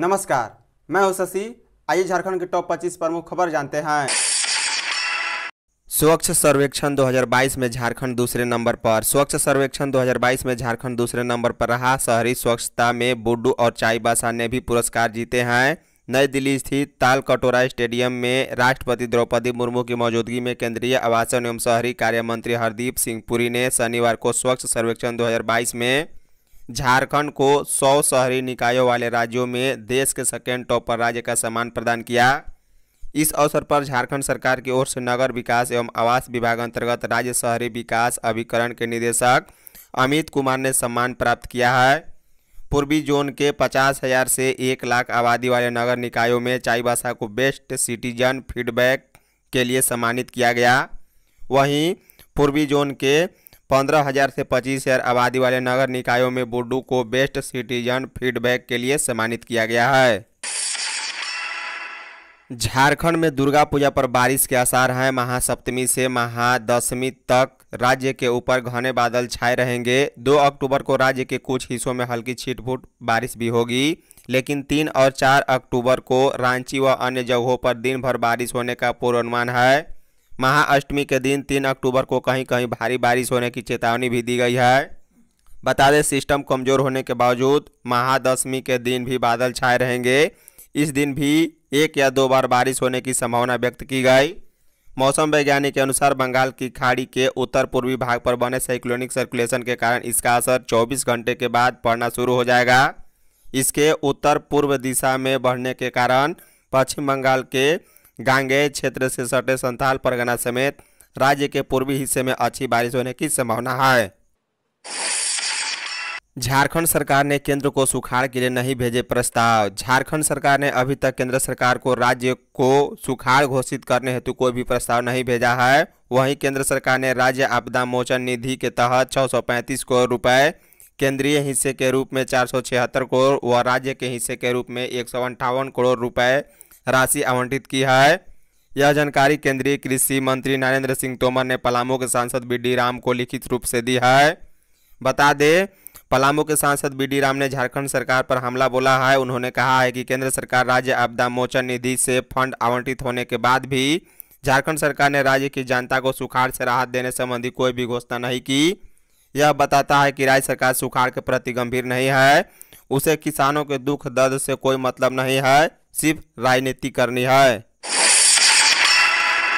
नमस्कार मैं हूं शशि आइए झारखंड के टॉप 25 प्रमुख खबर जानते हैं स्वच्छ सर्वेक्षण 2022 में झारखंड दूसरे नंबर पर स्वच्छ सर्वेक्षण 2022 में झारखंड दूसरे नंबर पर रहा शहरी स्वच्छता में बुड्डू और चाई बासा ने भी पुरस्कार जीते हैं नई दिल्ली स्थित ताल कटोरा स्टेडियम में राष्ट्रपति द्रौपदी मुर्मू की मौजूदगी में केंद्रीय आवासन एवं शहरी कार्य मंत्री हरदीप सिंह पुरी ने शनिवार को स्वच्छ सर्वेक्षण 2022 में झारखंड को 100 शहरी निकायों वाले राज्यों में देश के सेकेंड टॉप पर राज्य का सम्मान प्रदान किया इस अवसर पर झारखंड सरकार की ओर से नगर विकास एवं आवास विभाग अंतर्गत राज्य शहरी विकास अभिकरण के निदेशक अमित कुमार ने सम्मान प्राप्त किया है पूर्वी जोन के पचास हजार से एक लाख आबादी वाले नगर निकायों में चाईबासा को बेस्ट सिटीजन फीडबैक के लिए सम्मानित किया गया वहीं पूर्वी जोन के पंद्रह हजार से पच्चीस हजार आबादी वाले नगर निकायों में बुड्डू को बेस्ट सिटीजन फीडबैक के लिए सम्मानित किया गया है झारखंड में दुर्गा पूजा पर बारिश के आसार हैं महासप्तमी से महादशमी तक राज्य के ऊपर घने बादल छाए रहेंगे 2 अक्टूबर को राज्य के कुछ हिस्सों में हल्की छिटफुट बारिश भी होगी लेकिन 3 और 4 अक्टूबर को रांची व अन्य जगहों पर दिन भर बारिश होने का पूर्वानुमान है महाअष्टमी के दिन तीन अक्टूबर को कहीं कहीं भारी बारिश होने की चेतावनी भी दी गई है बता दें सिस्टम कमज़ोर होने के बावजूद महादशमी के दिन भी बादल छाए रहेंगे इस दिन भी एक या दो बार बारिश होने की संभावना व्यक्त की गई मौसम वैज्ञानिक के अनुसार बंगाल की खाड़ी के उत्तर पूर्वी भाग पर बने साइक्लोनिक सर्कुलेशन के कारण इसका असर 24 घंटे के बाद पड़ना शुरू हो जाएगा इसके उत्तर पूर्व दिशा में बढ़ने के कारण पश्चिम बंगाल के गांगेय क्षेत्र से सटे संथाल परगना समेत राज्य के पूर्वी हिस्से में अच्छी बारिश होने की संभावना है झारखंड सरकार ने केंद्र को सुखाड़ के लिए नहीं भेजे प्रस्ताव झारखंड सरकार ने अभी तक केंद्र सरकार को राज्य को सुखाड़ घोषित करने हेतु कोई भी प्रस्ताव नहीं भेजा है वहीं केंद्र सरकार ने राज्य आपदा मोचन निधि के तहत 635 करोड़ रुपए केंद्रीय हिस्से के रूप में चार करोड़ व राज्य के हिस्से के रूप में एक करोड़ रुपये राशि आवंटित की है यह जानकारी केंद्रीय कृषि मंत्री नरेंद्र सिंह तोमर ने पलामू के सांसद बी डी राम को लिखित रूप से दी है बता दें पलामू के सांसद बी डी राम ने झारखंड सरकार पर हमला बोला है उन्होंने कहा है कि केंद्र सरकार राज्य आपदा मोचन निधि से फंड आवंटित होने के बाद भी झारखंड सरकार ने राज्य की जनता को सुखाड़ से राहत देने संबंधी कोई भी घोषणा नहीं की यह बताता है कि राज्य सरकार सुखाड़ के प्रति गंभीर नहीं है उसे किसानों के दुख दर्द से कोई मतलब नहीं है सिर्फ राजनीति करनी है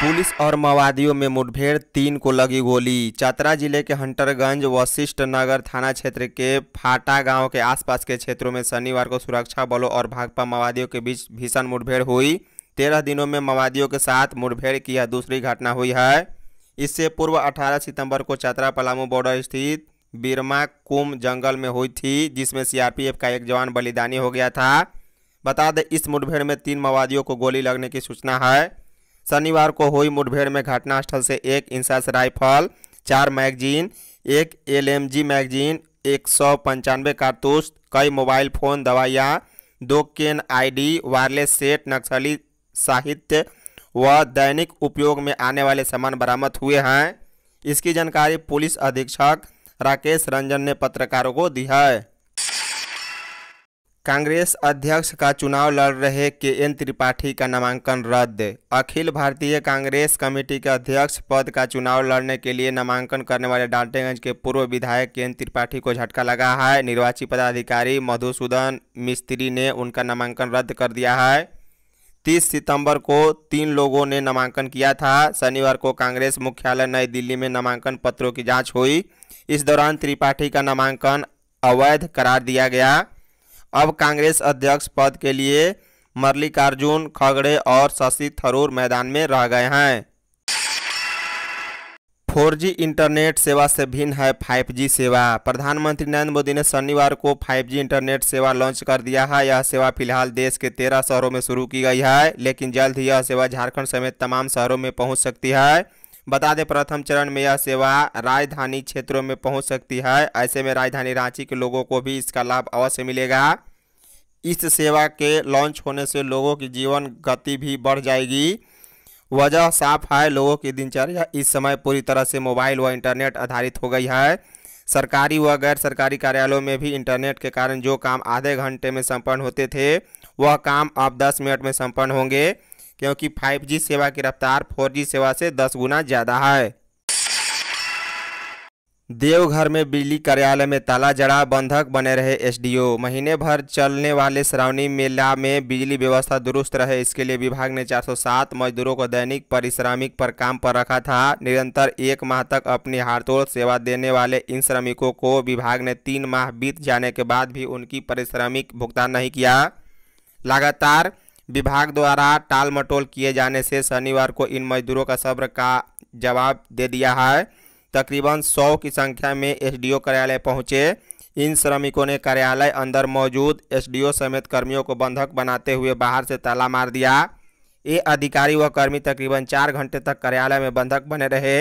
पुलिस और माओवादियों में मुठभेड़ तीन को लगी गोली चतरा जिले के हंटरगंज वशिष्ठ नगर थाना क्षेत्र के फाटा गांव के आसपास के क्षेत्रों में शनिवार को सुरक्षा बलों और भाकपा माओवादियों के बीच भीषण मुठभेड़ हुई तेरह दिनों में माओवादियों के साथ मुठभेड़ की यह दूसरी घटना हुई है इससे पूर्व 18 सितंबर को चतरा पलामू बॉर्डर स्थित बिरमा कुम जंगल में हुई थी जिसमें सीआरपीएफ का एक जवान बलिदानी हो गया था बता दें इस मुठभेड़ में तीन माओवादियों को गोली लगने की सूचना है शनिवार को हुई मुठभेड़ में घटनास्थल से एक इंसास राइफल चार मैगजीन एक एलएमजी मैगजीन एक सौ पंचानवे कारतूस कई मोबाइल फ़ोन दवाइयाँ दो केन आईडी वायरलेस सेट नक्सली साहित्य व दैनिक उपयोग में आने वाले सामान बरामद हुए हैं इसकी जानकारी पुलिस अधीक्षक राकेश रंजन ने पत्रकारों को दी है कांग्रेस अध्यक्ष का चुनाव लड़ रहे के एन त्रिपाठी का नामांकन रद्द अखिल भारतीय कांग्रेस कमेटी के अध्यक्ष पद का चुनाव लड़ने के लिए नामांकन करने वाले डाल्टेगंज के पूर्व विधायक के एन त्रिपाठी को झटका लगा है निर्वाची पदाधिकारी मधुसूदन मिस्त्री ने उनका नामांकन रद्द कर दिया है तीस सितंबर को तीन लोगों ने नामांकन किया था शनिवार को कांग्रेस मुख्यालय नई दिल्ली में नामांकन पत्रों की जाँच हुई इस दौरान त्रिपाठी का नामांकन अवैध करार दिया गया अब कांग्रेस अध्यक्ष पद के लिए मल्लिकार्जुन खगड़े और शशि थरूर मैदान में रह गए हैं 4G इंटरनेट सेवा से भिन्न है 5G सेवा प्रधानमंत्री नरेंद्र मोदी ने शनिवार को 5G इंटरनेट सेवा लॉन्च कर दिया है यह सेवा फिलहाल देश के तेरह शहरों में शुरू की गई है लेकिन जल्द ही यह सेवा झारखंड समेत तमाम शहरों में पहुंच सकती है बता दें प्रथम चरण में यह सेवा राजधानी क्षेत्रों में पहुंच सकती है ऐसे में राजधानी रांची के लोगों को भी इसका लाभ अवश्य मिलेगा इस सेवा के लॉन्च होने से लोगों की जीवन गति भी बढ़ जाएगी वजह साफ है लोगों की दिनचर्या इस समय पूरी तरह से मोबाइल व इंटरनेट आधारित हो गई है सरकारी व गैर सरकारी कार्यालयों में भी इंटरनेट के कारण जो काम आधे घंटे में संपन्न होते थे वह काम अब 10 मिनट में संपन्न होंगे क्योंकि 5G सेवा की रफ्तार 4G सेवा से 10 गुना ज़्यादा है देवघर में बिजली कार्यालय में ताला जड़ा बंधक बने रहे एसडीओ महीने भर चलने वाले श्रावणी मेला में बिजली व्यवस्था दुरुस्त रहे इसके लिए विभाग ने 407 मजदूरों को दैनिक परिश्रमिक पर काम पर रखा था निरंतर एक माह तक अपनी हारतोड़ सेवा देने वाले इन श्रमिकों को विभाग ने तीन माह बीत जाने के बाद भी उनकी परिश्रमिक भुगतान नहीं किया लगातार विभाग द्वारा टाल मटोल किए जाने से शनिवार को इन मजदूरों का सब्र का जवाब दे दिया है तकरीबन सौ की संख्या में एसडीओ कार्यालय पहुंचे इन श्रमिकों ने कार्यालय अंदर मौजूद एसडीओ समेत कर्मियों को बंधक बनाते हुए बाहर से ताला मार दिया ये अधिकारी व कर्मी तकरीबन चार घंटे तक कार्यालय में बंधक बने रहे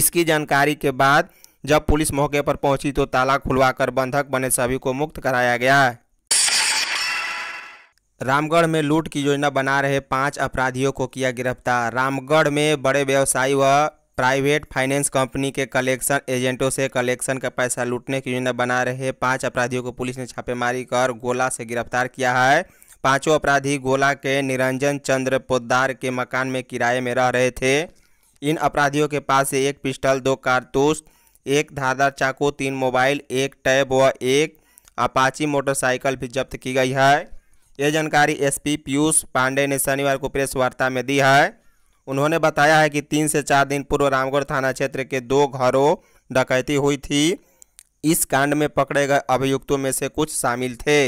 इसकी जानकारी के बाद जब पुलिस मौके पर पहुंची तो ताला खुलवाकर बंधक बने सभी को मुक्त कराया गया रामगढ़ में लूट की योजना बना रहे पांच अपराधियों को किया गिरफ्तार रामगढ़ में बड़े व्यवसायी व प्राइवेट फाइनेंस कंपनी के कलेक्शन एजेंटों से कलेक्शन का पैसा लूटने की योजना बना रहे पांच अपराधियों को पुलिस ने छापेमारी कर गोला से गिरफ्तार किया है पांचों अपराधी गोला के निरंजन चंद्र पोदार के मकान में किराए में रह रहे थे इन अपराधियों के पास से एक पिस्टल दो कारतूस एक धारदार चाकू तीन मोबाइल एक टैब व एक अपाची मोटरसाइकिल भी जब्त की गई है ये जानकारी एसपी पीयूष पांडे ने शनिवार को प्रेस वार्ता में दी है उन्होंने बताया है कि तीन से चार दिन पूर्व रामगढ़ थाना क्षेत्र के दो घरों डकैती हुई थी इस कांड में पकड़े गए अभियुक्तों में से कुछ शामिल थे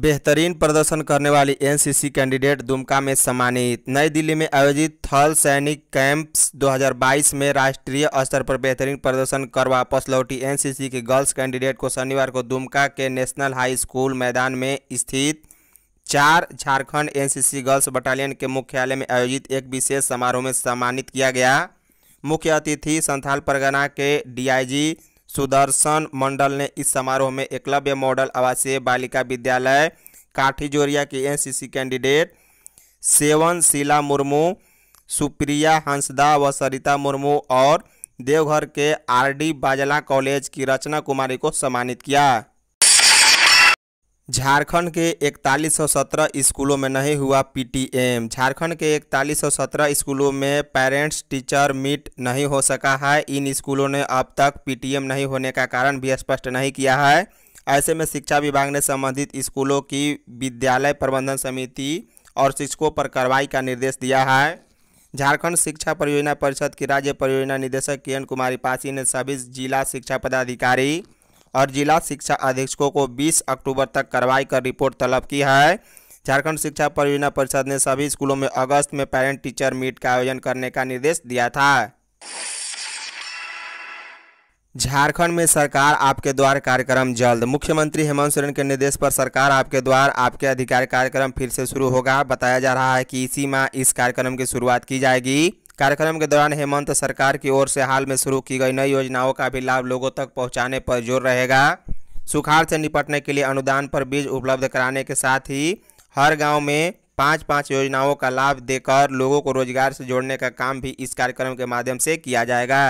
बेहतरीन प्रदर्शन करने वाली एनसीसी कैंडिडेट दुमका में सम्मानित नई दिल्ली में आयोजित थल सैनिक कैंप्स 2022 में राष्ट्रीय स्तर पर बेहतरीन प्रदर्शन कर वापस लौटी एनसीसी के गर्ल्स कैंडिडेट को शनिवार को दुमका के नेशनल हाई स्कूल मैदान में स्थित चार झारखंड एनसीसी गर्ल्स बटालियन के मुख्यालय में आयोजित एक विशेष समारोह में सम्मानित किया गया मुख्य अतिथि संथाल परगना के डीआईजी सुदर्शन मंडल ने इस समारोह में एकलव्य मॉडल आवासीय बालिका विद्यालय काठीजोरिया की NCC candidate seven Sheela Murmu Supriya Hansda व सरिता मुर्मू और देवघर के आरडी बाजला कॉलेज की रचना कुमारी को सम्मानित किया झारखंड के इकतालीस सौ सत्रह स्कूलों में नहीं हुआ पीटीएम झारखंड के इकतालीस सौ सत्रह स्कूलों में पेरेंट्स टीचर मीट नहीं हो सका है इन स्कूलों ने अब तक पीटीएम नहीं होने का कारण भी स्पष्ट नहीं किया है ऐसे में शिक्षा विभाग ने संबंधित स्कूलों की विद्यालय प्रबंधन समिति और शिक्षकों पर कार्रवाई का निर्देश दिया है झारखंड शिक्षा परियोजना परिषद की राज्य परियोजना निदेशक किरण कुमारी पासी ने सभी जिला शिक्षा पदाधिकारी और जिला शिक्षा अधीक्षकों को 20 अक्टूबर तक कार्रवाई कर रिपोर्ट तलब की है झारखंड शिक्षा परियोजना परिषद ने सभी स्कूलों में अगस्त में पेरेंट टीचर मीट का आयोजन करने का निर्देश दिया था झारखंड में सरकार आपके द्वार कार्यक्रम जल्द मुख्यमंत्री हेमंत सोरेन के निर्देश पर सरकार आपके द्वार आपके अधिकार कार्यक्रम फिर से शुरू होगा बताया जा रहा है कि इसी माह इस कार्यक्रम की शुरुआत की जाएगी कार्यक्रम के दौरान हेमंत सरकार की ओर से हाल में शुरू की गई नई योजनाओं का भी लाभ लोगों तक पहुंचाने पर जोर रहेगा सुखाड़ से निपटने के लिए अनुदान पर बीज उपलब्ध कराने के साथ ही हर गांव में पाँच पाँच योजनाओं का लाभ देकर लोगों को रोजगार से जोड़ने का काम भी इस कार्यक्रम के माध्यम से किया जाएगा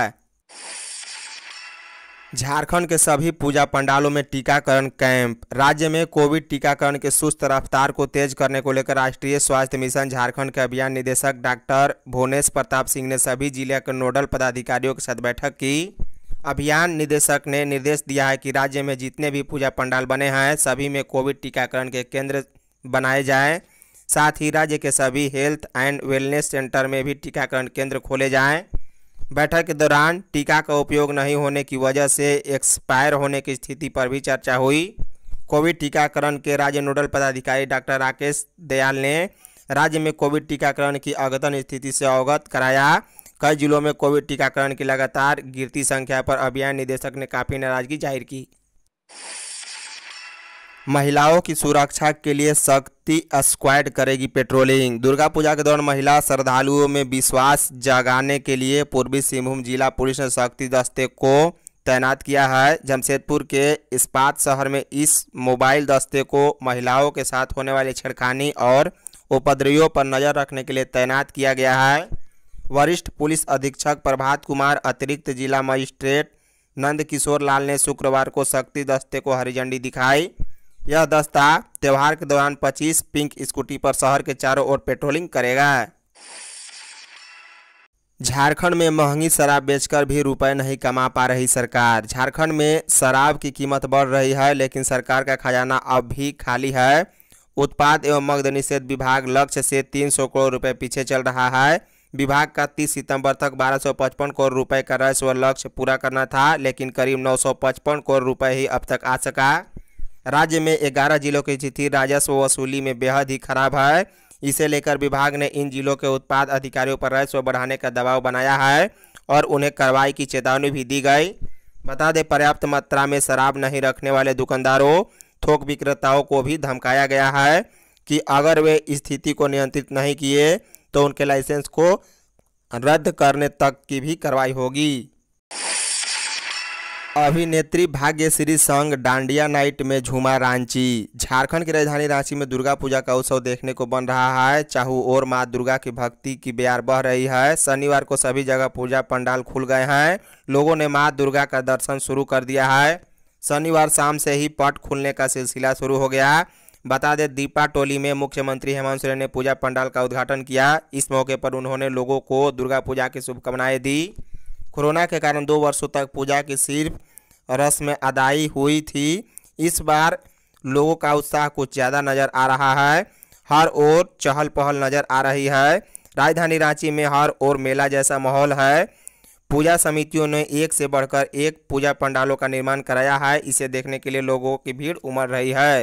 झारखंड के सभी पूजा पंडालों में टीकाकरण कैंप राज्य में कोविड टीकाकरण के सुस्त रफ्तार को तेज करने को लेकर राष्ट्रीय स्वास्थ्य मिशन झारखंड के अभियान निदेशक डॉक्टर भुवनेश प्रताप सिंह ने सभी जिले के नोडल पदाधिकारियों के साथ बैठक की अभियान निदेशक ने निर्देश दिया है कि राज्य में जितने भी पूजा पंडाल बने हैं सभी में कोविड टीकाकरण के केंद्र बनाए जाएँ साथ ही राज्य के सभी हेल्थ एंड वेलनेस सेंटर में भी टीकाकरण केंद्र खोले जाएँ बैठक के दौरान टीका का उपयोग नहीं होने की वजह से एक्सपायर होने की स्थिति पर भी चर्चा हुई कोविड टीकाकरण के राज्य नोडल पदाधिकारी डॉक्टर राकेश दयाल ने राज्य में कोविड टीकाकरण की अगतन स्थिति से अवगत कराया कई जिलों में कोविड टीकाकरण की लगातार गिरती संख्या पर अभियान निदेशक ने काफ़ी नाराजगी जाहिर की महिलाओं की सुरक्षा के लिए शक्ति स्क्वाड करेगी पेट्रोलिंग दुर्गा पूजा के दौरान महिला श्रद्धालुओं में विश्वास जगाने के लिए पूर्वी सिंहभूम जिला पुलिस ने शक्ति दस्ते को तैनात किया है जमशेदपुर के इस्पात शहर में इस मोबाइल दस्ते को महिलाओं के साथ होने वाली छेड़खानी और उपद्रवियों पर नज़र रखने के लिए तैनात किया गया है वरिष्ठ पुलिस अधीक्षक प्रभात कुमार अतिरिक्त जिला मजिस्ट्रेट नंद किशोर लाल ने शुक्रवार को शक्ति दस्ते को हरी झंडी दिखाई यह दस्ता त्यौहार के दौरान 25 पिंक स्कूटी पर शहर के चारों ओर पेट्रोलिंग करेगा झारखंड में महंगी शराब बेचकर भी रुपए नहीं कमा पा रही सरकार झारखंड में शराब की कीमत बढ़ रही है लेकिन सरकार का खजाना अब भी खाली है उत्पाद एवं मग्ध निषेध विभाग लक्ष्य से 300 करोड़ रुपए पीछे चल रहा है विभाग का 30 सितंबर तक 1255 करोड़ रुपए का राजस्व लक्ष्य पूरा करना था लेकिन करीब 955 करोड़ रुपए ही अब तक आ सका राज्य में ग्यारह जिलों की स्थिति राजस्व वसूली में बेहद ही खराब है इसे लेकर विभाग ने इन जिलों के उत्पाद अधिकारियों पर राजस्व बढ़ाने का दबाव बनाया है और उन्हें कार्रवाई की चेतावनी भी दी गई बता दें पर्याप्त मात्रा में शराब नहीं रखने वाले दुकानदारों थोक विक्रेताओं को भी धमकाया गया है कि अगर वे स्थिति को नियंत्रित नहीं किए तो उनके लाइसेंस को रद्द करने तक की भी कार्रवाई होगी अभिनेत्री भाग्यश्री संग डांडिया नाइट में झूमा रांची झारखंड की राजधानी रांची में दुर्गा पूजा का उत्सव देखने को बन रहा है चाहू और मां दुर्गा की भक्ति की बिहार बह रही है शनिवार को सभी जगह पूजा पंडाल खुल गए हैं लोगों ने मां दुर्गा का दर्शन शुरू कर दिया है शनिवार शाम से ही पट खुलने का सिलसिला शुरू हो गया बता दें दीपा टोली में मुख्यमंत्री हेमंत सोरेन ने पूजा पंडाल का उद्घाटन किया इस मौके पर उन्होंने लोगों को दुर्गा पूजा की शुभकामनाएं दी कोरोना के कारण दो वर्षों तक पूजा की सिर्फ रस्म अदाई हुई थी इस बार लोगों का उत्साह कुछ ज़्यादा नज़र आ रहा है हर ओर चहल पहल नज़र आ रही है राजधानी रांची में हर ओर मेला जैसा माहौल है पूजा समितियों ने एक से बढ़कर एक पूजा पंडालों का निर्माण कराया है इसे देखने के लिए लोगों की भीड़ उमड़ रही है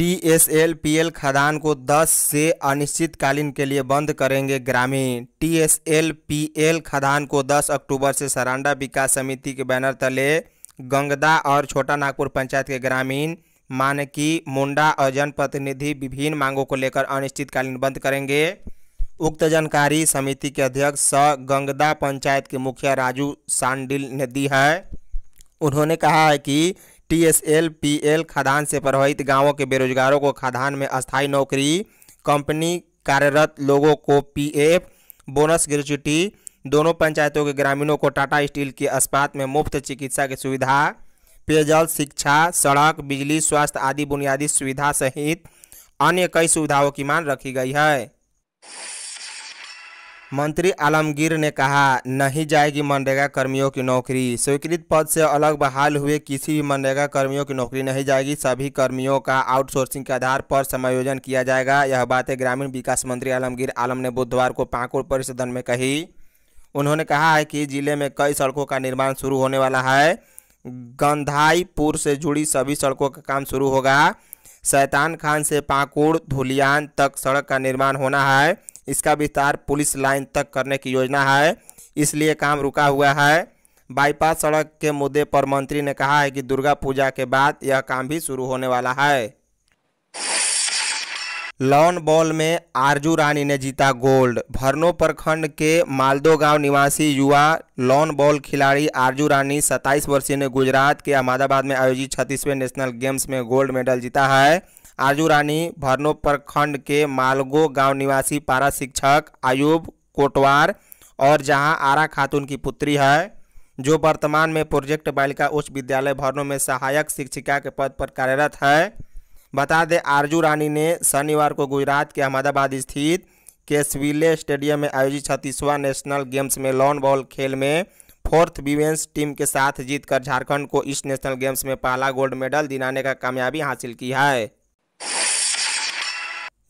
टीएसएलपीएल खदान को 10 से अनिश्चितकालीन के लिए बंद करेंगे ग्रामीण टीएसएलपीएल खदान को 10 अक्टूबर से सरांडा विकास समिति के बैनर तले गंगदा और छोटा नागपुर पंचायत के ग्रामीण मानकी मुंडा और जनप्रतिनिधि विभिन्न मांगों को लेकर अनिश्चितकालीन बंद करेंगे उक्त जानकारी समिति के अध्यक्ष स गंगदा पंचायत के मुखिया राजू सांडिल ने दी है उन्होंने कहा है कि पी एल खदान से प्रभावित गांवों के बेरोजगारों को खदान में स्थायी नौकरी कंपनी कार्यरत लोगों को पीएफ बोनस ग्रेचुटी दोनों पंचायतों के ग्रामीणों को टाटा स्टील के अस्पात में मुफ्त चिकित्सा की सुविधा पेयजल शिक्षा सड़क बिजली स्वास्थ्य आदि बुनियादी सुविधा सहित अन्य कई सुविधाओं की मांग रखी गई है मंत्री आलमगीर ने कहा नहीं जाएगी मनरेगा कर्मियों की नौकरी स्वीकृत पद से अलग बहाल हुए किसी भी मनरेगा कर्मियों की नौकरी नहीं जाएगी सभी कर्मियों का आउटसोर्सिंग के आधार पर समायोजन किया जाएगा यह बातें ग्रामीण विकास मंत्री आलमगीर आलम ने बुधवार को पाकुड़ परिसदन में कही उन्होंने कहा है कि जिले में कई सड़कों का निर्माण शुरू होने वाला है गंधाईपुर से जुड़ी सभी सड़कों का काम शुरू होगा सैतान खान से पाकुड़ धुलियान तक सड़क का निर्माण होना है इसका विस्तार पुलिस लाइन तक करने की योजना है इसलिए काम रुका हुआ है बाईपास सड़क के मुद्दे पर मंत्री ने कहा है कि दुर्गा पूजा के बाद यह काम भी शुरू होने वाला है लॉन बॉल में आरजू रानी ने जीता गोल्ड भरनो प्रखंड के मालदो गांव निवासी युवा लॉन बॉल खिलाड़ी आरजू रानी 27 वर्षीय ने गुजरात के अहमदाबाद में आयोजित छत्तीसवें नेशनल गेम्स में गोल्ड मेडल जीता है आजू रानी भरनो प्रखंड के मालगो गांव निवासी पारा शिक्षक आयुब कोटवार और जहां आरा खातून की पुत्री है जो वर्तमान में प्रोजेक्ट बालिका उच्च विद्यालय भरनो में सहायक शिक्षिका के पद पर कार्यरत है बता दें आरजू रानी ने शनिवार को गुजरात के अहमदाबाद स्थित केसविले स्टेडियम में आयोजित छत्तीसवां नेशनल गेम्स में लॉन बॉल खेल में फोर्थ विवेंस टीम के साथ जीतकर झारखंड को इस नेशनल गेम्स में पहला गोल्ड मेडल दिलाने का कामयाबी हासिल की है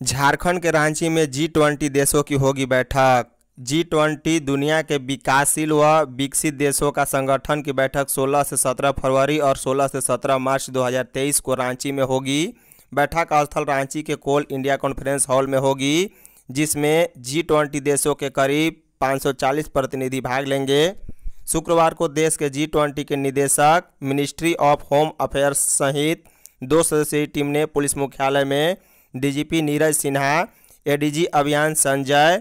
झारखंड के रांची में जी ट्वेंटी देशों की होगी बैठक जी ट्वेंटी दुनिया के विकासशील व विकसित देशों का संगठन की बैठक 16 से 17 फरवरी और 16 से 17 मार्च 2023 को रांची में होगी बैठक स्थल रांची के कोल इंडिया कॉन्फ्रेंस हॉल में होगी जिसमें जी ट्वेंटी देशों के करीब 540 प्रतिनिधि भाग लेंगे शुक्रवार को देश के जी ट्वेंटी के निदेशक मिनिस्ट्री ऑफ होम अफेयर्स सहित दो सदस्यीय टीम ने पुलिस मुख्यालय में डीजीपी नीरज सिन्हा एडीजी अभियान संजय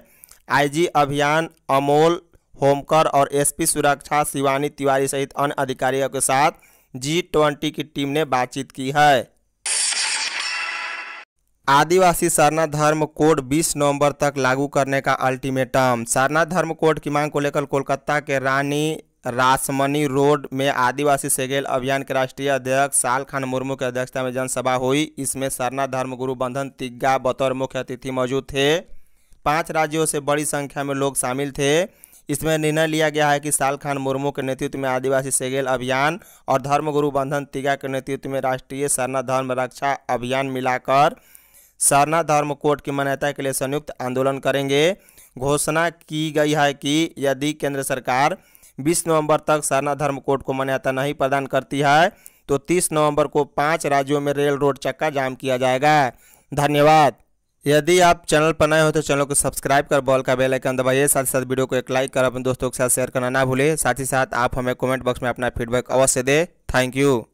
आईजी अभियान अमोल होमकर और एसपी सुरक्षा शिवानी तिवारी सहित अन्य अधिकारियों के साथ जी ट्वेंटी की टीम ने बातचीत की है आदिवासी सरना धर्म कोड 20 नवंबर तक लागू करने का अल्टीमेटम सरना धर्म कोड की मांग को लेकर कोलकाता के रानी रासमनी रोड में आदिवासी सेगेल अभियान के राष्ट्रीय अध्यक्ष साल खान मुर्मू की अध्यक्षता में जनसभा हुई इसमें सरना धर्मगुरु बंधन तिग्गा बतौर मुख्य अतिथि मौजूद थे पांच राज्यों से बड़ी संख्या में लोग शामिल थे इसमें निर्णय लिया गया है कि साल खान मुर्मू के नेतृत्व में आदिवासी सेगेल अभियान और धर्मगुरु बंधन तिगा के नेतृत्व में राष्ट्रीय सरना धर्म रक्षा अभियान मिलाकर सरना धर्म कोड की मान्यता के लिए संयुक्त आंदोलन करेंगे घोषणा की गई है कि यदि केंद्र सरकार बीस नवंबर तक सरना धर्म कोड को मान्यता नहीं प्रदान करती है तो तीस नवंबर को पाँच राज्यों में रेल रोड चक्का जाम किया जाएगा धन्यवाद यदि आप चैनल पर नए हो तो चैनल को सब्सक्राइब कर बॉल का बेल आइकन दबाइए साथ ही साथ वीडियो को एक लाइक कर अपने दोस्तों के साथ शेयर करना ना भूलें साथ ही साथ आप हमें कमेंट बॉक्स में अपना फीडबैक अवश्य दें थैंक यू